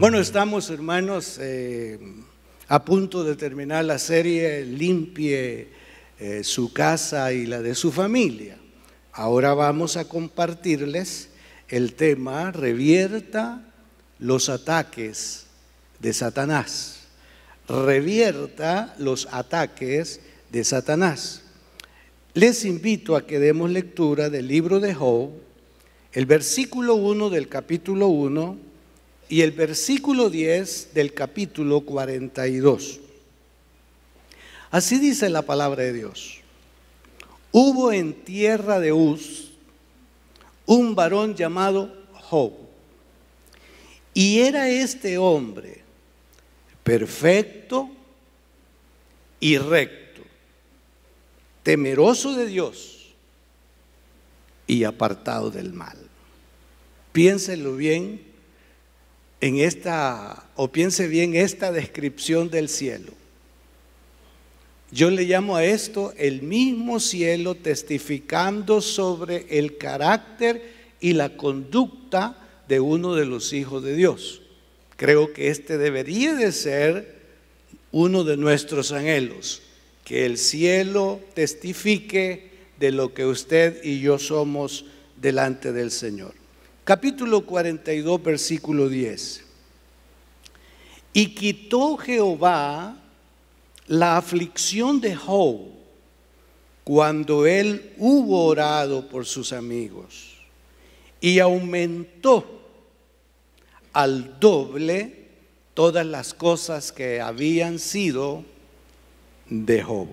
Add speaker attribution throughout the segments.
Speaker 1: Bueno, estamos hermanos eh, a punto de terminar la serie Limpie eh, su casa y la de su familia. Ahora vamos a compartirles el tema Revierta los ataques de Satanás. Revierta los ataques de Satanás. Les invito a que demos lectura del libro de Job, el versículo 1 del capítulo 1 y el versículo 10 del capítulo 42. Así dice la palabra de Dios. Hubo en tierra de Uz un varón llamado Job. Y era este hombre perfecto y recto, temeroso de Dios y apartado del mal. Piénsenlo bien en esta, o piense bien esta descripción del cielo. Yo le llamo a esto el mismo cielo testificando sobre el carácter y la conducta de uno de los hijos de Dios. Creo que este debería de ser uno de nuestros anhelos, que el cielo testifique de lo que usted y yo somos delante del Señor capítulo 42, versículo 10. Y quitó Jehová la aflicción de Job cuando él hubo orado por sus amigos y aumentó al doble todas las cosas que habían sido de Job.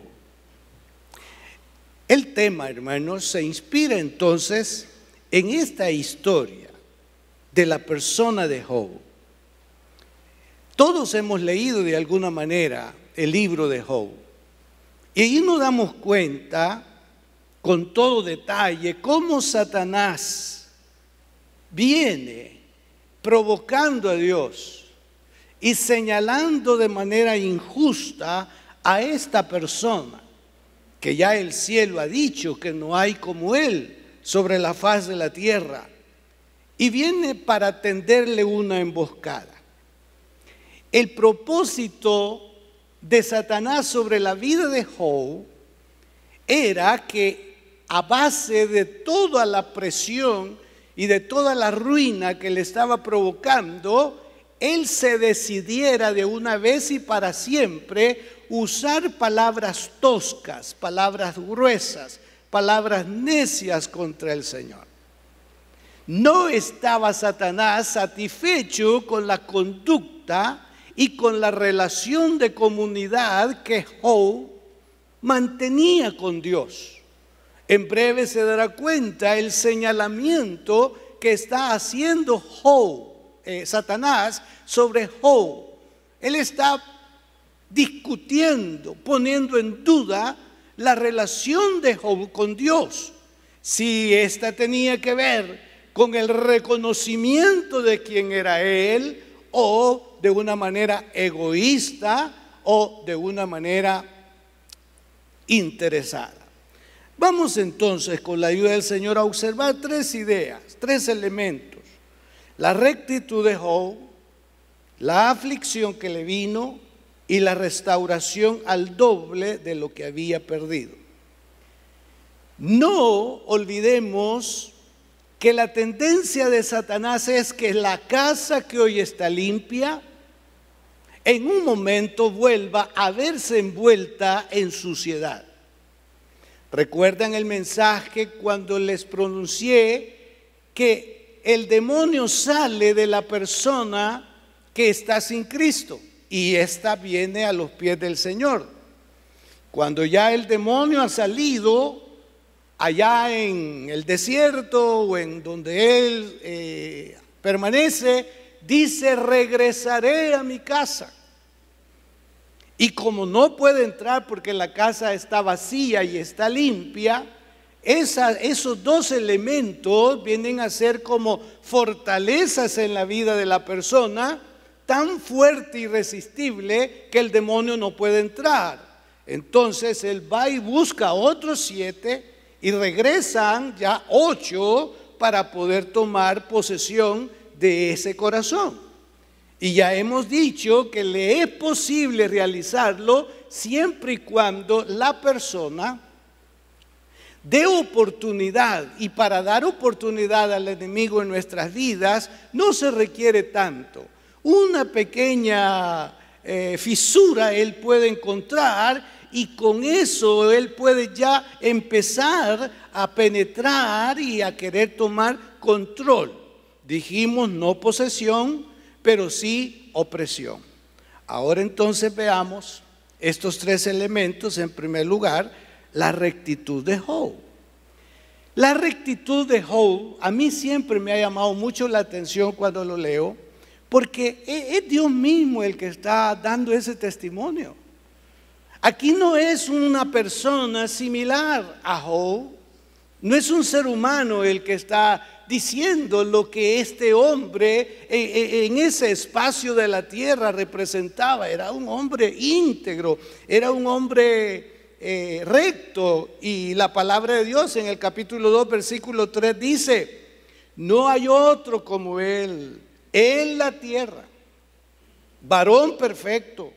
Speaker 1: El tema, hermanos, se inspira entonces en esta historia de la persona de Job. Todos hemos leído de alguna manera el libro de Job. Y ahí nos damos cuenta con todo detalle cómo Satanás viene provocando a Dios y señalando de manera injusta a esta persona, que ya el cielo ha dicho que no hay como él sobre la faz de la tierra y viene para tenderle una emboscada. El propósito de Satanás sobre la vida de Job era que a base de toda la presión y de toda la ruina que le estaba provocando, él se decidiera de una vez y para siempre usar palabras toscas, palabras gruesas, palabras necias contra el Señor no estaba Satanás satisfecho con la conducta y con la relación de comunidad que Job mantenía con Dios. En breve se dará cuenta el señalamiento que está haciendo eh, Satanás sobre Job. Él está discutiendo, poniendo en duda la relación de Job con Dios. Si esta tenía que ver con el reconocimiento de quién era él o de una manera egoísta o de una manera interesada. Vamos entonces con la ayuda del Señor a observar tres ideas, tres elementos. La rectitud de Job, la aflicción que le vino y la restauración al doble de lo que había perdido. No olvidemos que la tendencia de Satanás es que la casa que hoy está limpia, en un momento vuelva a verse envuelta en suciedad. ¿Recuerdan el mensaje cuando les pronuncié que el demonio sale de la persona que está sin Cristo y ésta viene a los pies del Señor? Cuando ya el demonio ha salido, allá en el desierto o en donde él eh, permanece, dice, regresaré a mi casa. Y como no puede entrar porque la casa está vacía y está limpia, esos dos elementos vienen a ser como fortalezas en la vida de la persona, tan fuerte y irresistible que el demonio no puede entrar. Entonces él va y busca otros siete y regresan ya ocho para poder tomar posesión de ese corazón. Y ya hemos dicho que le es posible realizarlo siempre y cuando la persona dé oportunidad. Y para dar oportunidad al enemigo en nuestras vidas no se requiere tanto. Una pequeña eh, fisura él puede encontrar y con eso él puede ya empezar a penetrar y a querer tomar control. Dijimos no posesión, pero sí opresión. Ahora entonces veamos estos tres elementos. En primer lugar, la rectitud de Howe. La rectitud de Howe a mí siempre me ha llamado mucho la atención cuando lo leo, porque e-, es Dios mismo el que está dando ese testimonio. Aquí no es una persona similar a Job, no es un ser humano el que está diciendo lo que este hombre en ese espacio de la tierra representaba. Era un hombre íntegro, era un hombre eh, recto. Y la palabra de Dios en el capítulo 2, versículo 3 dice, no hay otro como él en la tierra, varón perfecto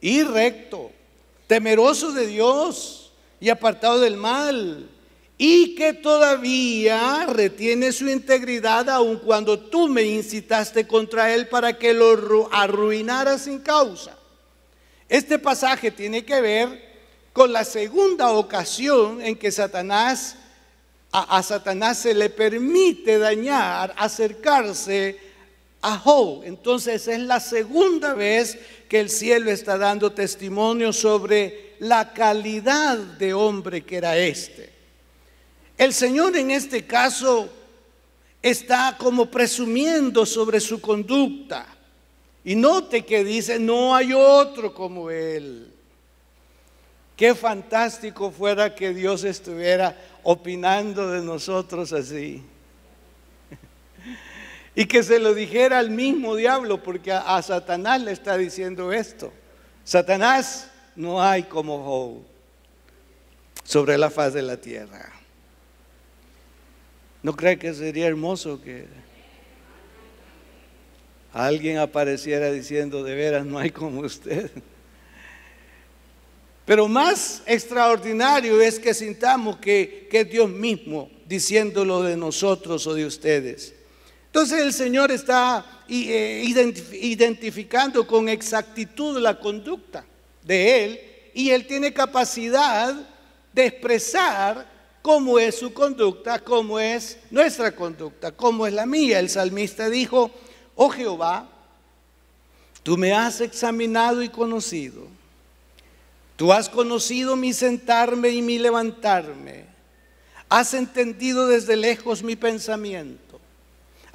Speaker 1: y recto, temeroso de Dios y apartado del mal, y que todavía retiene su integridad aun cuando tú me incitaste contra él para que lo arruinara sin causa. Este pasaje tiene que ver con la segunda ocasión en que Satanás a, a Satanás se le permite dañar, acercarse entonces es la segunda vez que el cielo está dando testimonio sobre la calidad de hombre que era este. El Señor en este caso está como presumiendo sobre su conducta. Y note que dice, no hay otro como Él. Qué fantástico fuera que Dios estuviera opinando de nosotros así. Y que se lo dijera al mismo diablo, porque a, Satanás le está diciendo esto. Satanás, no hay como Job sobre la faz de la tierra. ¿No cree que sería hermoso que alguien apareciera diciendo, de veras, no hay como usted? Pero más extraordinario es que sintamos que, es Dios mismo diciéndolo de nosotros o de ustedes. Entonces el Señor está eh, identificando con exactitud la conducta de Él y Él tiene capacidad de expresar cómo es su conducta, cómo es nuestra conducta, cómo es la mía. El salmista dijo, oh Jehová, tú me has examinado y conocido, tú has conocido mi sentarme y mi levantarme, has entendido desde lejos mi pensamiento.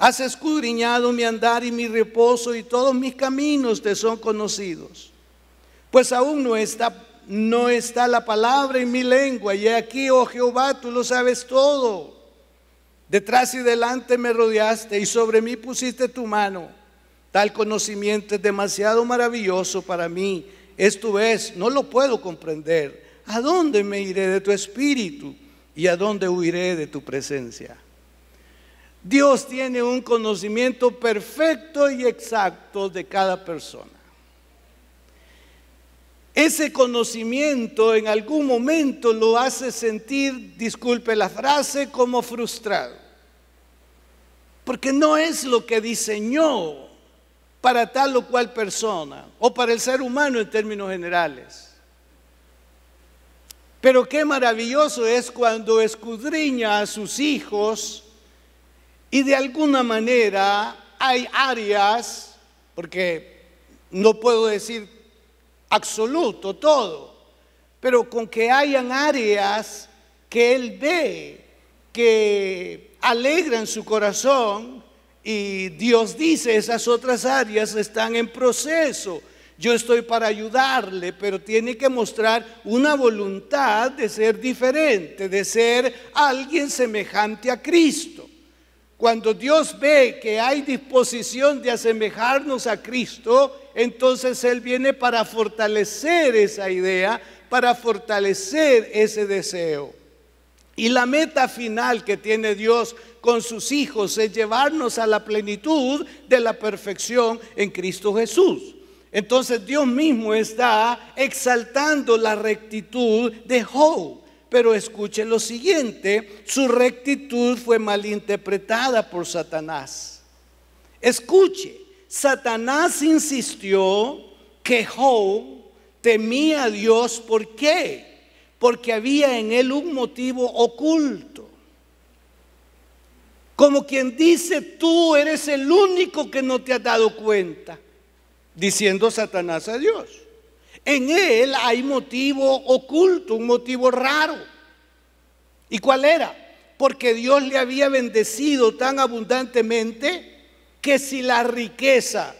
Speaker 1: Has escudriñado mi andar y mi reposo y todos mis caminos te son conocidos. Pues aún no está, no está la palabra en mi lengua y aquí, oh Jehová, tú lo sabes todo. Detrás y delante me rodeaste y sobre mí pusiste tu mano. Tal conocimiento es demasiado maravilloso para mí. Esto es, no lo puedo comprender. ¿A dónde me iré de tu espíritu? ¿Y a dónde huiré de tu presencia? Dios tiene un conocimiento perfecto y exacto de cada persona. Ese conocimiento en algún momento lo hace sentir, disculpe la frase, como frustrado. Porque no es lo que diseñó para tal o cual persona o para el ser humano en términos generales. Pero qué maravilloso es cuando escudriña a sus hijos y de alguna manera hay áreas, porque no puedo decir absoluto todo, pero con que hayan áreas que él ve, que alegran su corazón, y Dios dice, esas otras áreas están en proceso. Yo estoy para ayudarle, pero tiene que mostrar una voluntad de ser diferente, de ser alguien semejante a Cristo. Cuando Dios ve que hay disposición de asemejarnos a Cristo, entonces Él viene para fortalecer esa idea, para fortalecer ese deseo. Y la meta final que tiene Dios con sus hijos es llevarnos a la plenitud de la perfección en Cristo Jesús. Entonces Dios mismo está exaltando la rectitud de Job. Pero escuche lo siguiente, su rectitud fue malinterpretada por Satanás. Escuche, Satanás insistió que Job temía a Dios. ¿Por qué? Porque había en él un motivo oculto. Como quien dice, tú eres el único que no te has dado cuenta, diciendo Satanás a Dios. En él hay motivo oculto, un motivo raro. ¿Y cuál era? Porque Dios le había bendecido tan abundantemente que si la riqueza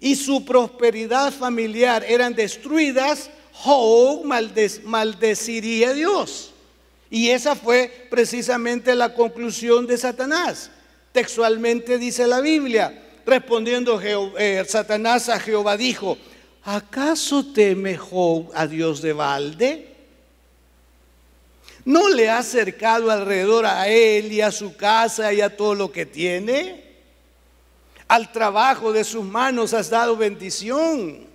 Speaker 1: y su prosperidad familiar eran destruidas, Job maldeciría a Dios. Y esa fue precisamente la conclusión de Satanás. Textualmente dice la Biblia, respondiendo eh, Satanás a Jehová dijo, ¿acaso teme a Dios de balde? ¿No le ha acercado alrededor a él y a su casa y a todo lo que tiene? Al trabajo de sus manos has dado bendición.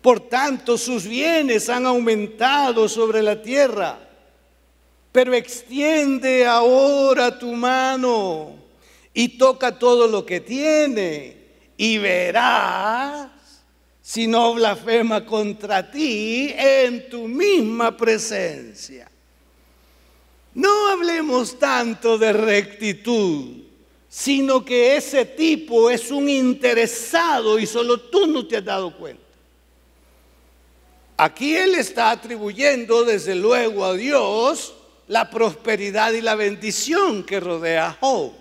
Speaker 1: Por tanto, sus bienes han aumentado sobre la tierra. Pero extiende ahora tu mano y toca todo lo que tiene y verá Sino blasfema contra ti en tu misma presencia. No hablemos tanto de rectitud, sino que ese tipo es un interesado y solo tú no te has dado cuenta. Aquí él está atribuyendo desde luego a Dios la prosperidad y la bendición que rodea a Job.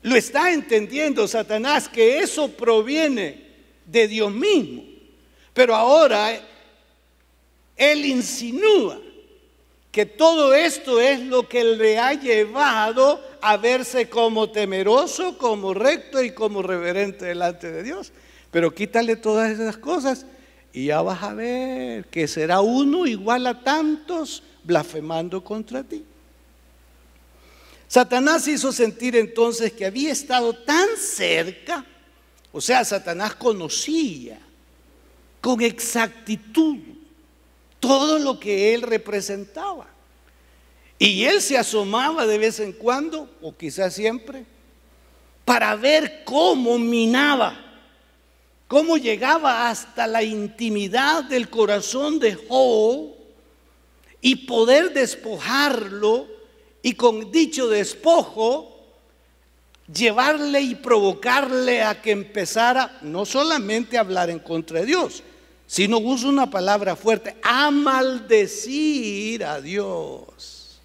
Speaker 1: Lo está entendiendo Satanás que eso proviene de Dios mismo. Pero ahora Él insinúa que todo esto es lo que le ha llevado a verse como temeroso, como recto y como reverente delante de Dios. Pero quítale todas esas cosas y ya vas a ver que será uno igual a tantos blasfemando contra ti. Satanás hizo sentir entonces que había estado tan cerca o sea, Satanás conocía con exactitud todo lo que él representaba. Y él se asomaba de vez en cuando, o quizás siempre, para ver cómo minaba, cómo llegaba hasta la intimidad del corazón de Jo y poder despojarlo y con dicho despojo llevarle y provocarle a que empezara no solamente a hablar en contra de Dios, sino uso una palabra fuerte, a maldecir a Dios.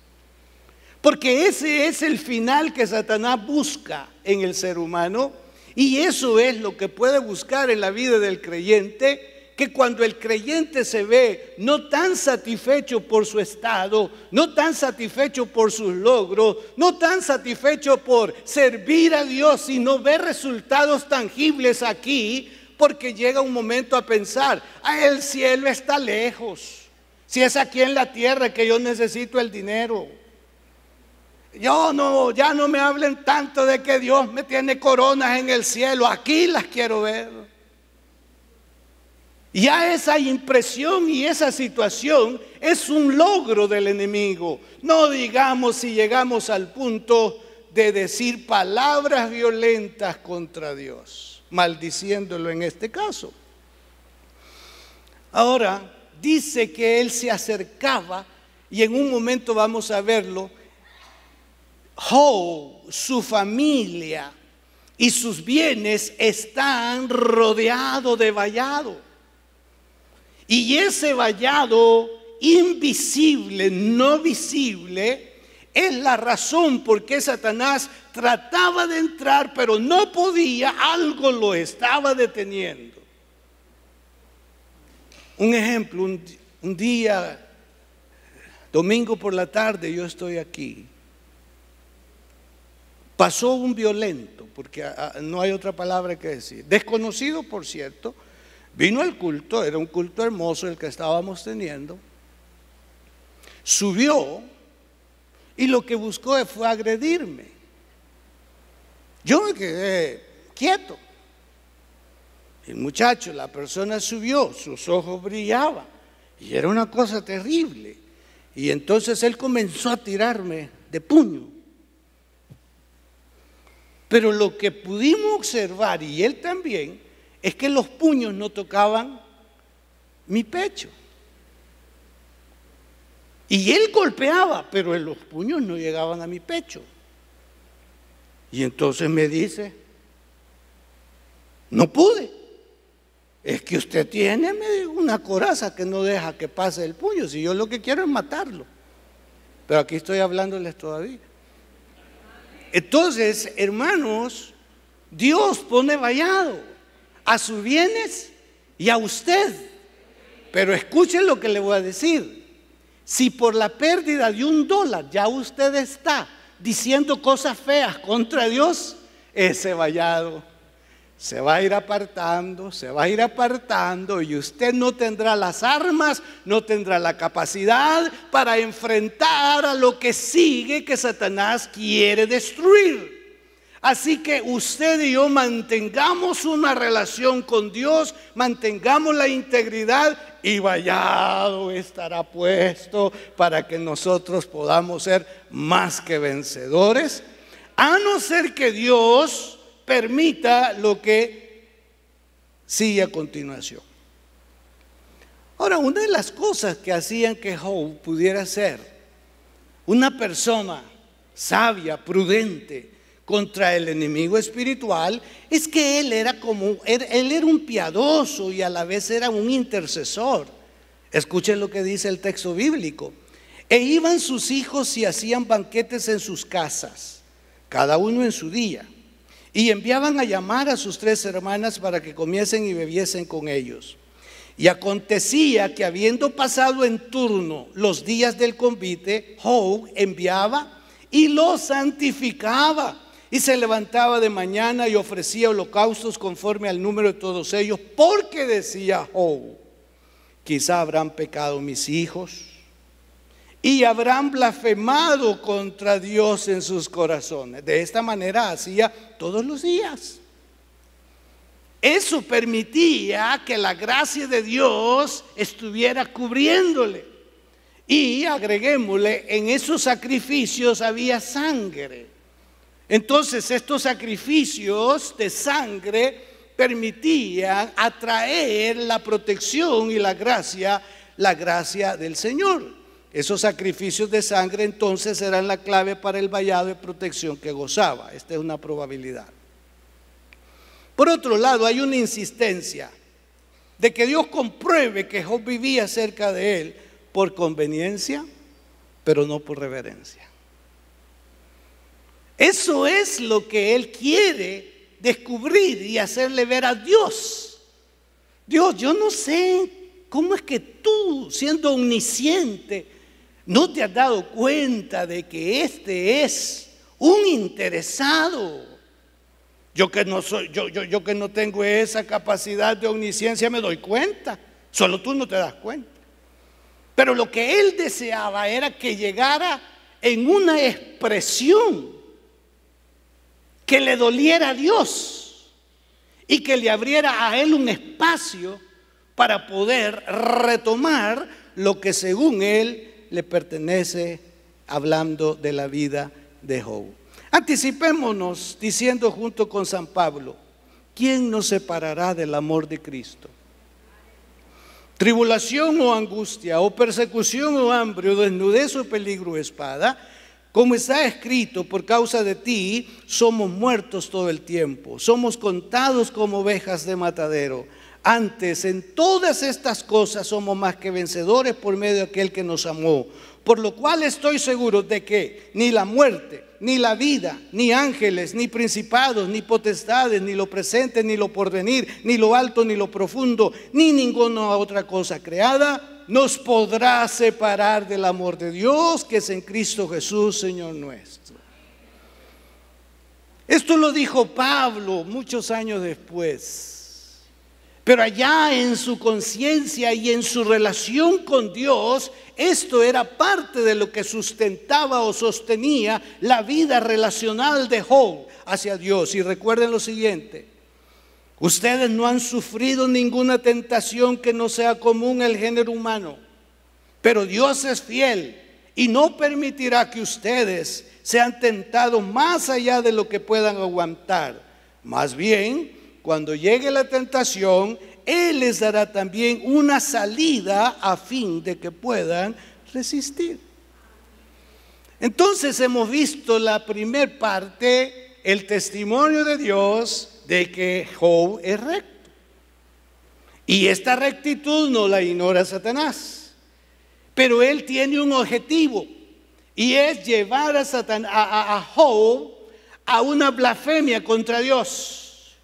Speaker 1: Porque ese es el final que Satanás busca en el ser humano y eso es lo que puede buscar en la vida del creyente que cuando el creyente se ve no tan satisfecho por su estado, no tan satisfecho por sus logros, no tan satisfecho por servir a Dios y no ver resultados tangibles aquí, porque llega un momento a pensar, ah, el cielo está lejos. Si es aquí en la tierra que yo necesito el dinero. Yo no, ya no me hablen tanto de que Dios me tiene coronas en el cielo. Aquí las quiero ver. Ya esa impresión y esa situación es un logro del enemigo. No digamos si llegamos al punto de decir palabras violentas contra Dios, maldiciéndolo en este caso. Ahora, dice que él se acercaba y en un momento vamos a verlo, su familia y sus bienes están rodeados de vallado. Y ese vallado invisible, no visible, es la razón por qué Satanás trataba de entrar, pero no podía, algo lo estaba deteniendo. Un ejemplo, un, un día, domingo por la tarde, yo estoy aquí. Pasó un violento, porque ah, ah, no hay otra palabra que decir, desconocido por cierto, Vino el culto, era un culto hermoso el que estábamos teniendo. Subió y lo que buscó fue agredirme. Yo me quedé quieto. El muchacho, la persona subió, sus ojos brillaban y era una cosa terrible. Y entonces él comenzó a tirarme de puño. Pero lo que pudimos observar, y él también, es que los puños no tocaban mi pecho. Y él golpeaba, pero los puños no llegaban a mi pecho. Y entonces me dice, no pude. Es que usted tiene una coraza que no deja que pase el puño, si yo lo que quiero es matarlo. Pero aquí estoy hablándoles todavía. Entonces, hermanos, Dios pone vallado a sus bienes y a usted. Pero escuchen lo que le voy a decir. Si por la pérdida de un dólar ya usted está diciendo cosas feas contra Dios, ese vallado se va a ir apartando, se va a ir apartando y usted no tendrá las armas, no tendrá la capacidad para enfrentar a lo que sigue que Satanás quiere destruir. Así que usted y yo mantengamos una relación con Dios, mantengamos la integridad y vallado estará puesto para que nosotros podamos ser más que vencedores, a no ser que Dios permita lo que sigue a continuación. Ahora, una de las cosas que hacían que Job pudiera ser una persona sabia, prudente, contra el enemigo espiritual es que él era como, él, era un piadoso y a la vez era un intercesor. Escuchen lo que dice el texto bíblico. E iban sus hijos y hacían banquetes en sus casas, cada uno en su día. Y enviaban a llamar a sus tres hermanas para que comiesen y bebiesen con ellos. Y acontecía que habiendo pasado en turno los días del convite, Job enviaba y lo santificaba y se levantaba de mañana y ofrecía holocaustos conforme al número de todos ellos, porque decía oh, quizá habrán pecado mis hijos y habrán blasfemado contra Dios en sus corazones. De esta manera hacía todos los días. Eso permitía que la gracia de Dios estuviera cubriéndole. Y agreguémosle, en esos sacrificios había sangre. Entonces estos sacrificios de sangre permitían atraer la protección y la gracia, la gracia del Señor. Esos sacrificios de sangre entonces eran la clave para el vallado de protección que gozaba. Esta es una probabilidad. Por otro lado, hay una insistencia de que Dios compruebe que Job vivía cerca de él por conveniencia, pero no por reverencia. Eso es lo que él quiere descubrir y hacerle ver a Dios. Dios, yo no sé cómo es que tú, siendo omnisciente, no te has dado cuenta de que este es un interesado. Yo que no soy, yo, que no tengo esa capacidad de omnisciencia me doy cuenta. Solo tú no te das cuenta. Pero lo que él deseaba era que llegara en una expresión que le doliera a Dios y que le abriera a él un espacio para poder retomar lo que según él le pertenece hablando de la vida de Job. Anticipémonos diciendo junto con San Pablo, ¿quién nos separará del amor de Cristo? Tribulación o angustia, o persecución o hambre, o desnudez o peligro o espada, como está escrito, por causa de ti somos muertos todo el tiempo, somos contados como ovejas de matadero. Antes, en todas estas cosas somos más que vencedores por medio de aquel que nos amó. Por lo cual estoy seguro de que ni la muerte, ni la vida, ni ángeles, ni principados, ni potestades, ni lo presente, ni lo porvenir, ni lo alto, ni lo profundo, ni ninguna otra cosa creada nos podrá separar del amor de Dios que es en Cristo Jesús, Señor nuestro. Esto lo dijo Pablo muchos años después. Pero allá en su conciencia y en su relación con Dios, esto era parte de lo que sustentaba o sostenía la vida relacional de Job hacia Dios. Y recuerden lo siguiente, Ustedes no han sufrido ninguna tentación que no sea común al género humano, pero Dios es fiel y no permitirá que ustedes sean tentados más allá de lo que puedan aguantar. Más bien, cuando llegue la tentación, Él les dará también una salida a fin de que puedan resistir. Entonces hemos visto la primera parte, el testimonio de Dios, de que Job es recto. Y esta rectitud no la ignora Satanás. Pero él tiene un objetivo y es llevar a, Satanás, a, a Job a una blasfemia contra Dios.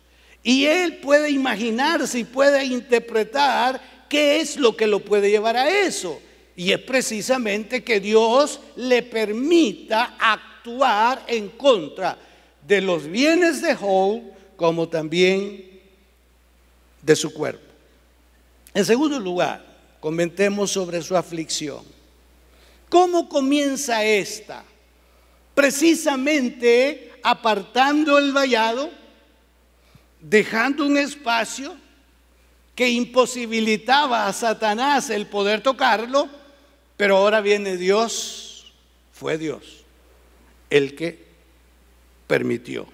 Speaker 1: Y él puede imaginarse y puede interpretar qué es lo que lo puede llevar a eso. Y es precisamente que Dios le permita actuar en contra de los bienes de Job como también de su cuerpo. En segundo lugar, comentemos sobre su aflicción. ¿Cómo comienza esta? Precisamente apartando el vallado, dejando un espacio que imposibilitaba a Satanás el poder tocarlo, pero ahora viene Dios, fue Dios el que permitió.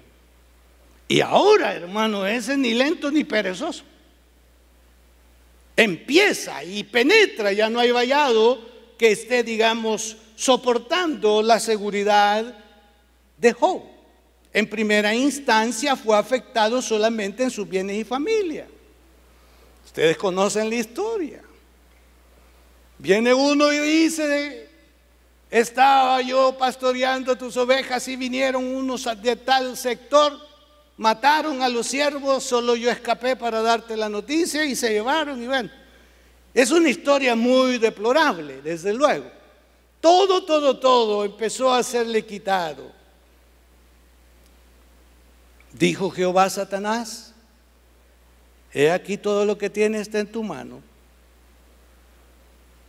Speaker 1: Y ahora, hermano, ese ni lento ni perezoso. Empieza y penetra, ya no hay vallado que esté, digamos, soportando la seguridad de Job. En primera instancia fue afectado solamente en sus bienes y familia. Ustedes conocen la historia. Viene uno y dice, estaba yo pastoreando tus ovejas y vinieron unos de tal sector mataron a los siervos, solo yo escapé para darte la noticia y se llevaron y ven, Es una historia muy deplorable, desde luego. Todo, todo, todo empezó a serle quitado. Dijo Jehová Satanás, he aquí todo lo que tienes está en tu mano.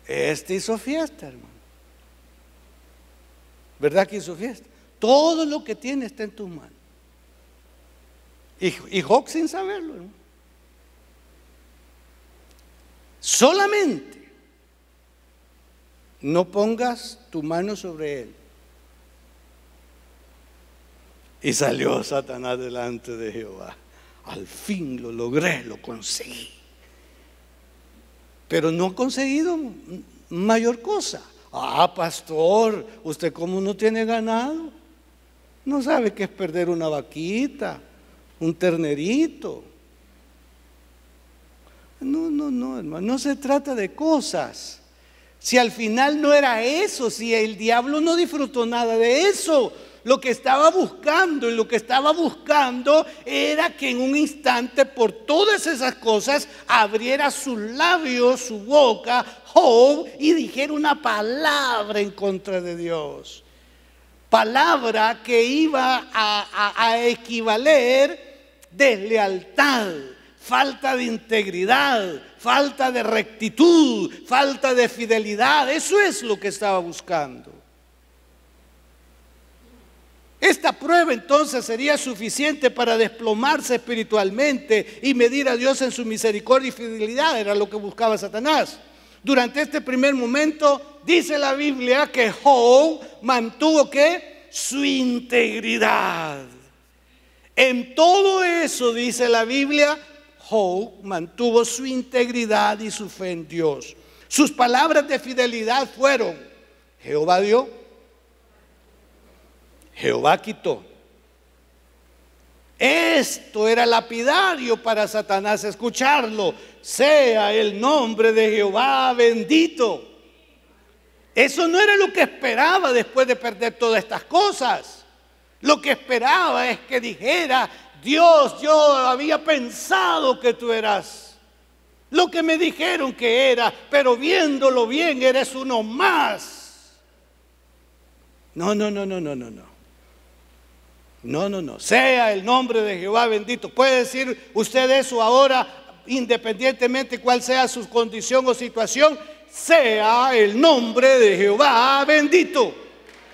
Speaker 1: Este hizo fiesta, hermano. ¿Verdad que hizo fiesta? Todo lo que tiene está en tu mano. Y, y sin saberlo. Solamente no pongas tu mano sobre él. Y salió Satanás delante de Jehová. Al fin lo logré, lo conseguí. Pero no ha conseguido mayor cosa. Ah, pastor, usted como no tiene ganado, no sabe qué es perder una vaquita un ternerito. No, no, no, hermano, no se trata de cosas. Si al final no era eso, si el diablo no disfrutó nada de eso, lo que estaba buscando y lo que estaba buscando era que en un instante por todas esas cosas abriera su labios, su boca, Job, y dijera una palabra en contra de Dios. Palabra que iba a equivaler deslealtad, falta de integridad, falta de rectitud, falta de fidelidad. Eso es lo que estaba buscando. Esta prueba entonces sería suficiente para desplomarse espiritualmente y medir a Dios en su misericordia y fidelidad, era lo que buscaba Satanás. Durante este primer momento dice la Biblia que Job mantuvo que su integridad. En todo eso, dice la Biblia, Job mantuvo su integridad y su fe en Dios. Sus palabras de fidelidad fueron, Jehová dio, Jehová quitó. Esto era lapidario para Satanás escucharlo. Sea el nombre de Jehová bendito. Eso no era lo que esperaba después de perder todas estas cosas. Lo que esperaba es que dijera, Dios, yo había pensado que tú eras lo que me dijeron que era, pero viéndolo bien eres uno más. No, no, no, no, no, no, no. No, no, no. Sea el nombre de Jehová bendito. Puede decir usted eso ahora, independientemente cuál sea su condición o situación. Sea el nombre de Jehová bendito.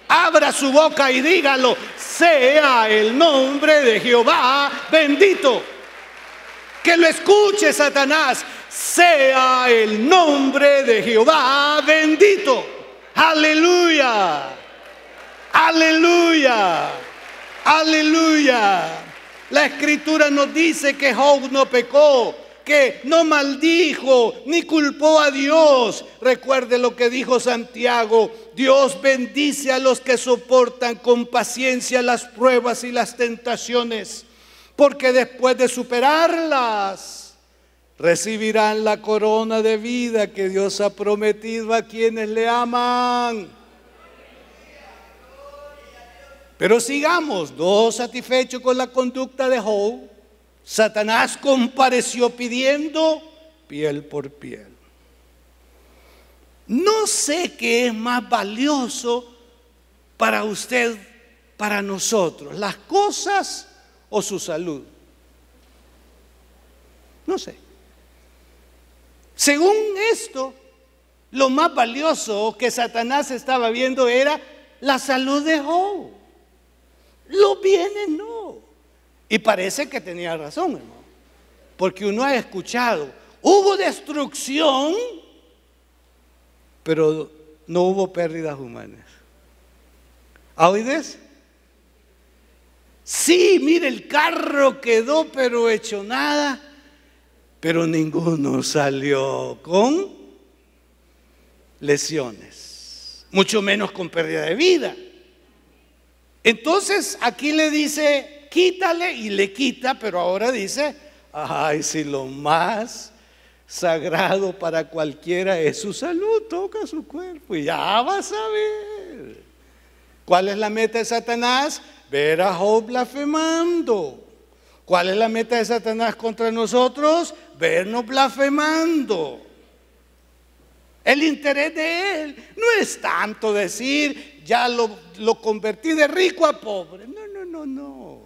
Speaker 1: Abra su boca y dígalo sea el nombre de Jehová bendito. Que lo escuche Satanás, sea el nombre de Jehová bendito. Aleluya, aleluya, aleluya. La escritura nos dice que Job no pecó que no maldijo ni culpó a Dios. Recuerde lo que dijo Santiago, Dios bendice a los que soportan con paciencia las pruebas y las tentaciones, porque después de superarlas, recibirán la corona de vida que Dios ha prometido a quienes le aman. Pero sigamos, no satisfecho con la conducta de Job, Satanás compareció pidiendo piel por piel. No sé qué es más valioso para usted, para nosotros, las cosas o su salud. No sé. Según esto, lo más valioso que Satanás estaba viendo era la salud de Job. Los bienes no. Y parece que tenía razón, hermano. Porque uno ha escuchado, hubo destrucción, pero no hubo pérdidas humanas. ¿Oídes? Sí, mire, el carro quedó pero hecho nada, pero ninguno salió con lesiones, mucho menos con pérdida de vida. Entonces aquí le dice quítale y le quita, pero ahora dice, ay, si lo más sagrado para cualquiera es su salud, toca su cuerpo y ya vas a ver. ¿Cuál es la meta de Satanás? Ver a Job blasfemando. ¿Cuál es la meta de Satanás contra nosotros? Vernos blasfemando. El interés de él no es tanto decir, ya lo, lo convertí de rico a pobre. No, no, no, no.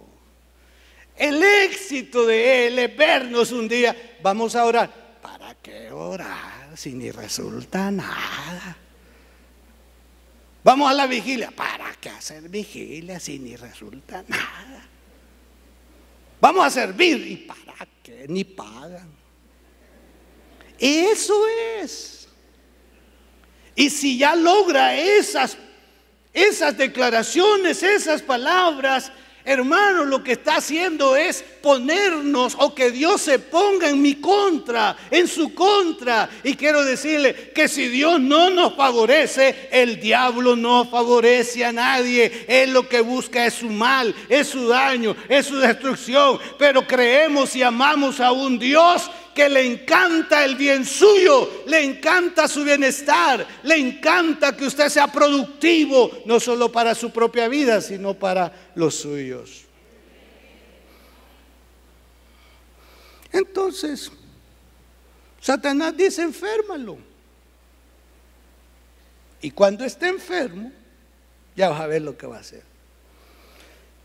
Speaker 1: El éxito de Él es vernos un día. Vamos a orar. ¿Para qué orar si ni resulta nada? Vamos a la vigilia. ¿Para qué hacer vigilia si ni resulta nada? Vamos a servir. ¿Y para qué? Ni pagan. Eso es. Y si ya logra esas, esas declaraciones, esas palabras, Hermano, lo que está haciendo es ponernos o que Dios se ponga en mi contra, en su contra. Y quiero decirle que si Dios no nos favorece, el diablo no favorece a nadie. Él lo que busca es su mal, es su daño, es su destrucción. Pero creemos y amamos a un Dios que le encanta el bien suyo, le encanta su bienestar, le encanta que usted sea productivo, no solo para su propia vida, sino para los suyos. Entonces, Satanás dice, enférmalo. Y cuando esté enfermo, ya vas a ver lo que va a hacer.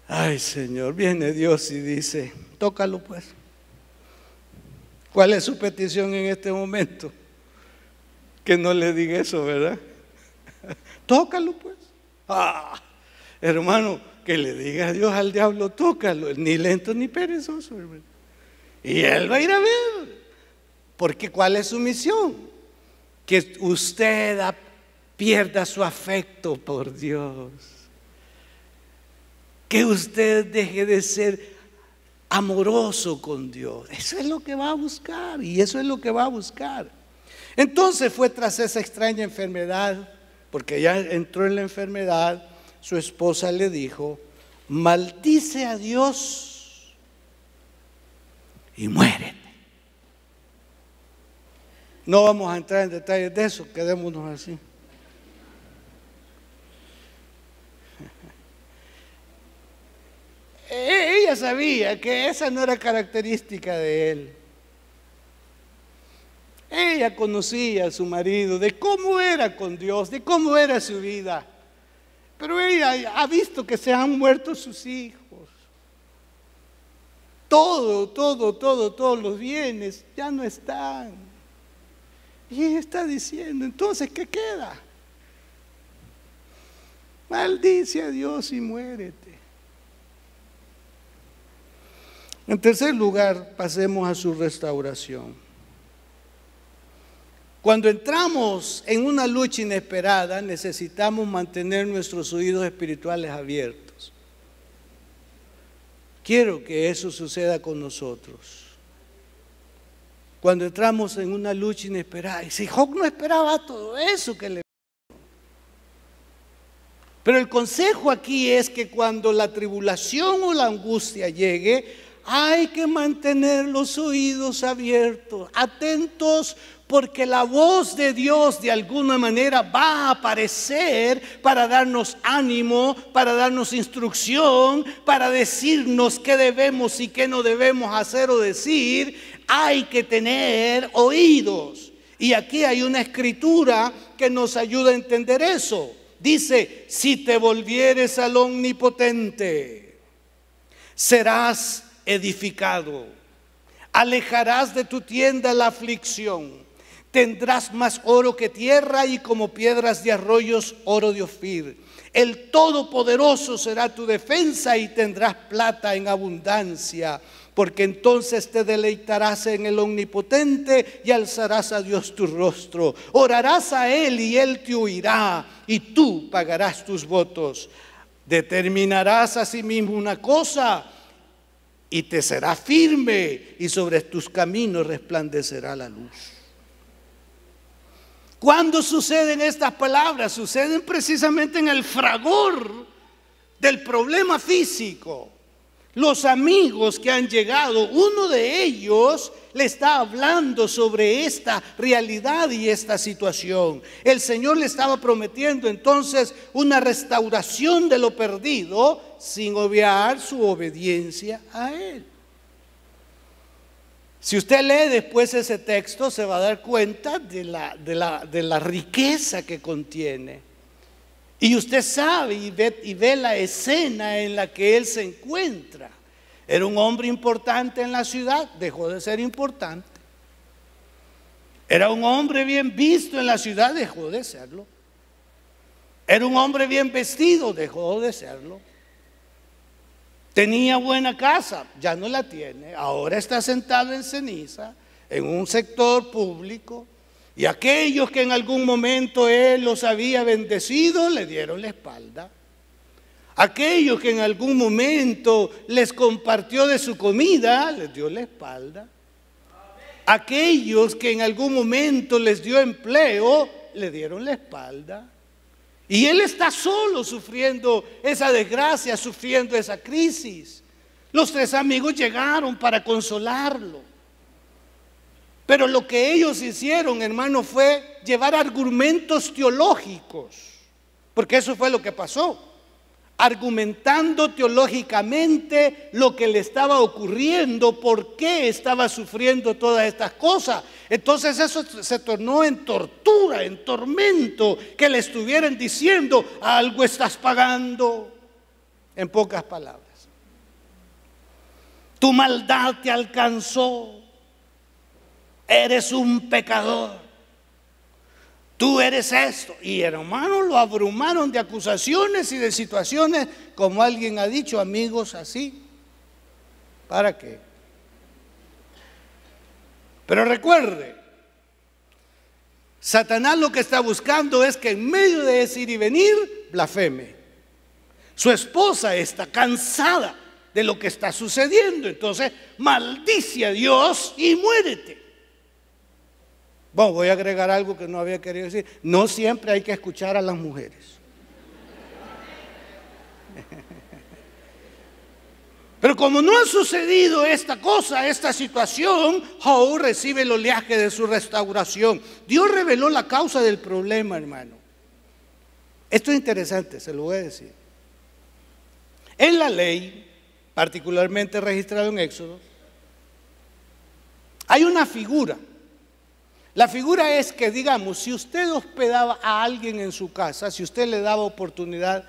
Speaker 1: Ay, Señor, viene Dios y dice, tócalo pues. ¿Cuál es su petición en este momento? Que no le diga eso, ¿verdad? Tócalo pues. Ah, hermano, que le diga Dios al diablo, tócalo, ni lento ni perezoso, hermano.
Speaker 2: Y él va a ir a
Speaker 1: ver. Porque ¿cuál es su misión? Que usted pierda su afecto por Dios. Que usted deje de ser amoroso con Dios. Eso es lo que va a buscar y eso es lo que va a buscar. Entonces fue tras esa extraña enfermedad, porque ya entró en la enfermedad, su esposa le dijo, maldice a Dios y muérete. No vamos a entrar en detalles de eso, quedémonos así. Eh, ella sabía que esa no era característica de él. Ella conocía a su marido, de cómo era con Dios, de cómo era su vida. Pero ella ha visto que se han muerto sus hijos. Todo, todo, todo, todos los bienes ya no están. Y ella está diciendo, entonces, ¿qué queda? Maldice a Dios y muérete. En tercer lugar, pasemos a su restauración. Cuando entramos en una lucha inesperada, necesitamos mantener nuestros oídos espirituales abiertos. Quiero que eso suceda con nosotros. Cuando entramos en una lucha inesperada, y si Job no esperaba todo eso que le pero el consejo aquí es que cuando la tribulación o la angustia llegue, hay que mantener los oídos abiertos, atentos, porque la voz de Dios de alguna manera va a aparecer para darnos ánimo, para darnos instrucción, para decirnos qué debemos y qué no debemos hacer o decir. Hay que tener oídos. Y aquí hay una escritura que nos ayuda a entender eso. Dice, si te volvieres al omnipotente, serás edificado. Alejarás de tu tienda la aflicción. Tendrás más oro que tierra y como piedras de arroyos oro de Ofir. El Todopoderoso será tu defensa y tendrás plata en abundancia, porque entonces te deleitarás en el Omnipotente y alzarás a Dios tu rostro. Orarás a Él y Él te oirá y tú pagarás tus votos. Determinarás a sí mismo una cosa y te será firme y sobre tus caminos resplandecerá la luz. Cuando suceden estas palabras? Suceden precisamente en el fragor del problema físico los amigos que han llegado, uno de ellos le está hablando sobre esta realidad y esta situación. El Señor le estaba prometiendo entonces una restauración de lo perdido sin obviar su obediencia a Él. Si usted lee después ese texto, se va a dar cuenta de la, de la, riqueza que contiene. Y usted sabe y ve, la escena en la que él se encuentra. Era un hombre importante en la ciudad, dejó de ser importante. Era un hombre bien visto en la ciudad, dejó de serlo. Era un hombre bien vestido, dejó de serlo. Tenía buena casa, ya no la tiene. Ahora está sentado en ceniza, en un sector público. Y aquellos que en algún momento Él los había bendecido, le dieron la espalda. Aquellos que en algún momento les compartió de su comida, les dio la espalda. Aquellos que en algún momento les dio empleo, le dieron la espalda. Y él está solo sufriendo esa desgracia, sufriendo esa crisis. Los tres amigos llegaron para consolarlo. Pero lo que ellos hicieron, hermano, fue llevar argumentos teológicos, porque eso fue lo que pasó, argumentando teológicamente lo que le estaba ocurriendo, por qué estaba sufriendo todas estas cosas. Entonces eso se tornó en tortura, en tormento, que le estuvieran diciendo, algo estás pagando, en pocas palabras. Tu maldad te alcanzó eres un pecador, tú eres esto. Y hermanos lo abrumaron de acusaciones y de situaciones, como alguien ha dicho, amigos así. ¿Para qué? Pero recuerde, Satanás lo que está buscando es que en medio de ese ir y venir, blasfeme. Su esposa está cansada de lo que está sucediendo, entonces maldice a Dios y muérete. Bueno, voy a agregar algo que no había querido decir. No siempre hay que escuchar a las mujeres. Pero como no ha sucedido esta cosa, esta situación, Jaú recibe el oleaje de su restauración. Dios reveló la causa del problema, hermano. Esto es interesante, se lo voy a decir. En la ley, particularmente registrado en Éxodo, hay una figura la figura es que, digamos, si usted hospedaba a alguien en su casa, si usted le daba oportunidad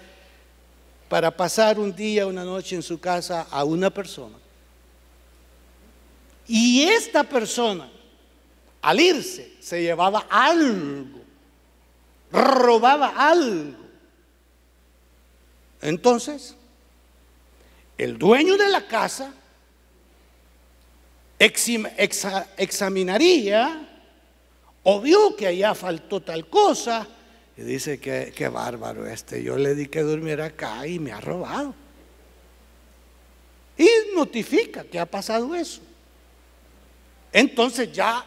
Speaker 1: para pasar un día, una noche en su casa a una persona, y esta persona, al irse, se llevaba algo, robaba algo, entonces, el dueño de la casa examinaría o vio que allá faltó tal cosa. Y dice que, bárbaro este, yo le di que durmiera acá y me ha robado. Y notifica que ha pasado eso. Entonces ya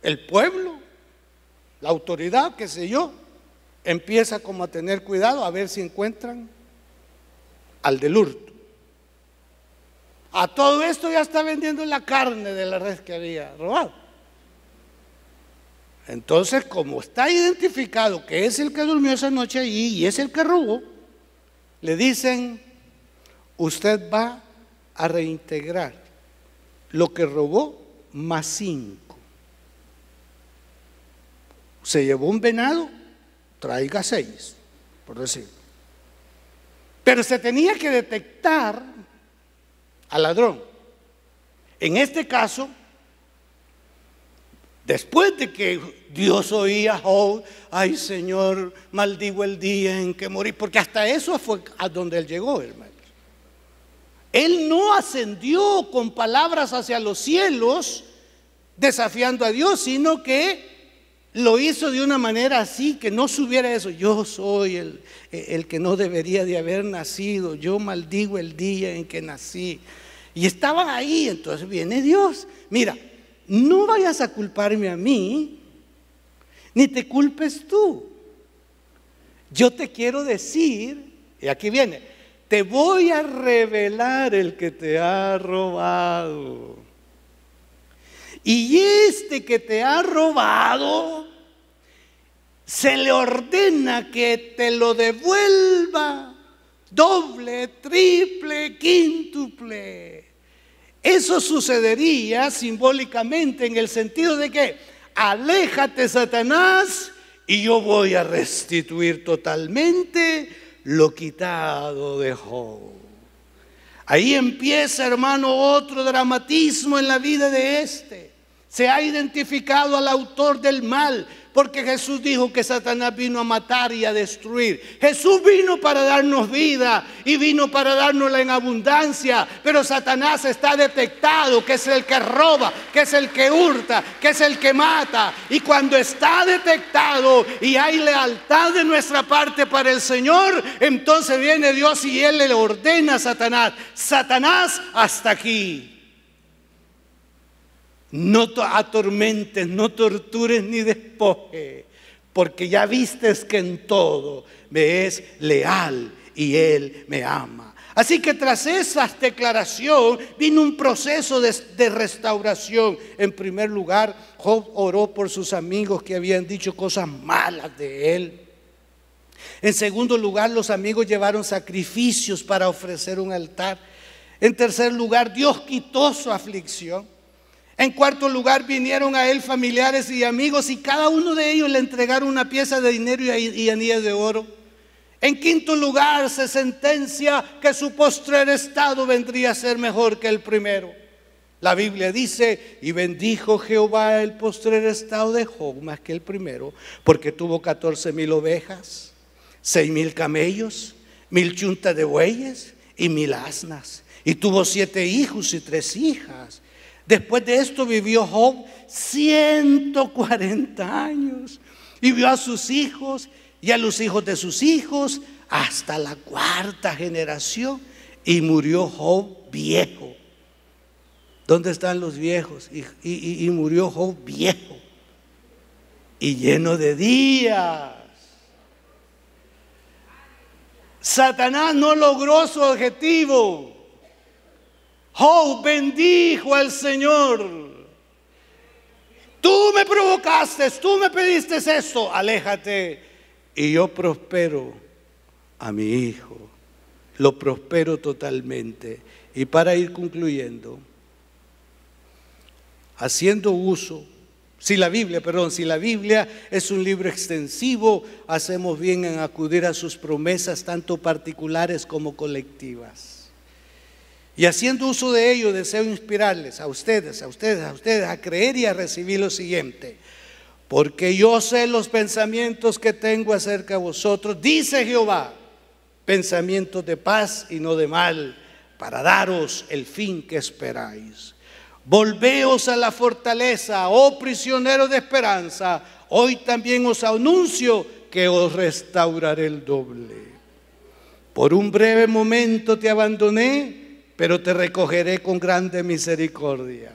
Speaker 1: el pueblo, la autoridad, qué sé yo, empieza como a tener cuidado a ver si encuentran al del hurto. A todo esto ya está vendiendo la carne de la red que había robado. Entonces, como está identificado que es el que durmió esa noche allí y es el que robó, le dicen, usted va a reintegrar lo que robó más cinco. Se llevó un venado, traiga seis, por decir. Pero se tenía que detectar al ladrón. En este caso, Después de que Dios oía a ay Señor, maldigo el día en que morí, porque hasta eso fue a donde él llegó, hermano. Él no ascendió con palabras hacia los cielos desafiando a Dios, sino que lo hizo de una manera así, que no subiera eso. Yo soy el, el que no debería de haber nacido, yo maldigo el día en que nací. Y estaban ahí, entonces viene Dios. Mira, no vayas a culparme a mí, ni te culpes tú. Yo te quiero decir, y aquí viene, te voy a revelar el que te ha robado. Y este que te ha robado, se le ordena que te lo devuelva doble, triple, quíntuple. Eso sucedería simbólicamente en el sentido de que aléjate Satanás y yo voy a restituir totalmente lo quitado de Job. Ahí empieza, hermano, otro dramatismo en la vida de este. Se ha identificado al autor del mal, porque Jesús dijo que Satanás vino a matar y a destruir. Jesús vino para darnos vida y vino para dárnosla en abundancia. Pero Satanás está detectado que es el que roba, que es el que hurta, que es el que mata. Y cuando está detectado y hay lealtad de nuestra parte para el Señor, entonces viene Dios y Él le ordena a Satanás, Satanás hasta aquí. No atormentes, no tortures ni despojes, porque ya vistes que en todo me es leal y Él me ama. Así que tras esa declaración vino un proceso de, de, restauración. En primer lugar, Job oró por sus amigos que habían dicho cosas malas de él. En segundo lugar, los amigos llevaron sacrificios para ofrecer un altar. En tercer lugar, Dios quitó su aflicción. En cuarto lugar, vinieron a él familiares y amigos y cada uno de ellos le entregaron una pieza de dinero y anillas de oro. En quinto lugar, se sentencia que su postrer estado vendría a ser mejor que el primero. La Biblia dice, y bendijo Jehová el postrer estado de Job más que el primero, porque tuvo catorce mil ovejas, seis mil camellos, mil chuntas de bueyes y mil asnas. Y tuvo siete hijos y tres hijas. Después de esto vivió Job 140 años y vio a sus hijos y a los hijos de sus hijos hasta la cuarta generación y murió Job
Speaker 2: viejo.
Speaker 1: ¿Dónde están los viejos? Y, y murió Job viejo y lleno de días. Satanás no logró su objetivo. Oh bendijo al Señor. Tú me provocaste, tú me pediste esto, aléjate. Y yo prospero a mi hijo, lo prospero totalmente. Y para ir concluyendo, haciendo uso, si la Biblia, perdón, si la Biblia es un libro extensivo, hacemos bien en acudir a sus promesas, tanto particulares como colectivas. Y haciendo uso de ello, deseo inspirarles a ustedes, a ustedes, a ustedes, a creer y a recibir lo siguiente. Porque yo sé los pensamientos que tengo acerca de vosotros, dice Jehová, pensamientos de paz y no de mal, para daros el fin que esperáis. Volveos a la fortaleza, oh prisionero de esperanza, hoy también os anuncio que os restauraré el doble. Por un breve momento te abandoné, pero te recogeré con grande misericordia.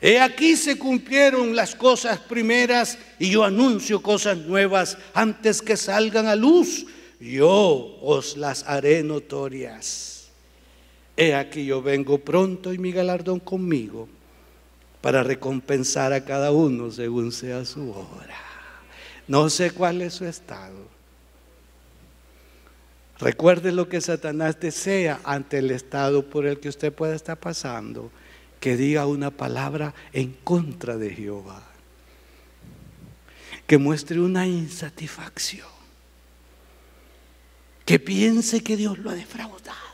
Speaker 1: He aquí se cumplieron las cosas primeras y yo anuncio cosas nuevas antes que salgan a luz. Yo os las haré notorias. He aquí yo vengo pronto y mi galardón conmigo para recompensar a cada uno según sea su obra. No sé cuál es su estado. Recuerde lo que Satanás desea ante el estado por el que usted pueda estar pasando, que diga una palabra en contra de Jehová, que muestre una insatisfacción, que piense que Dios lo ha defraudado,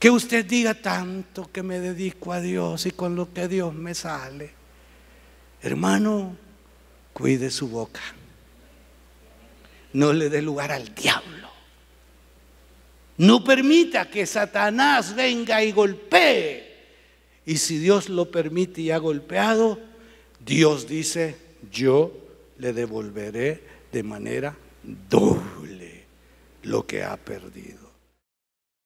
Speaker 1: que usted diga tanto que me dedico a Dios y con lo que Dios me sale. Hermano, cuide su boca no le dé lugar al diablo. No permita que Satanás venga y golpee. Y si Dios lo permite y ha golpeado, Dios dice, yo le devolveré de manera doble lo que ha perdido.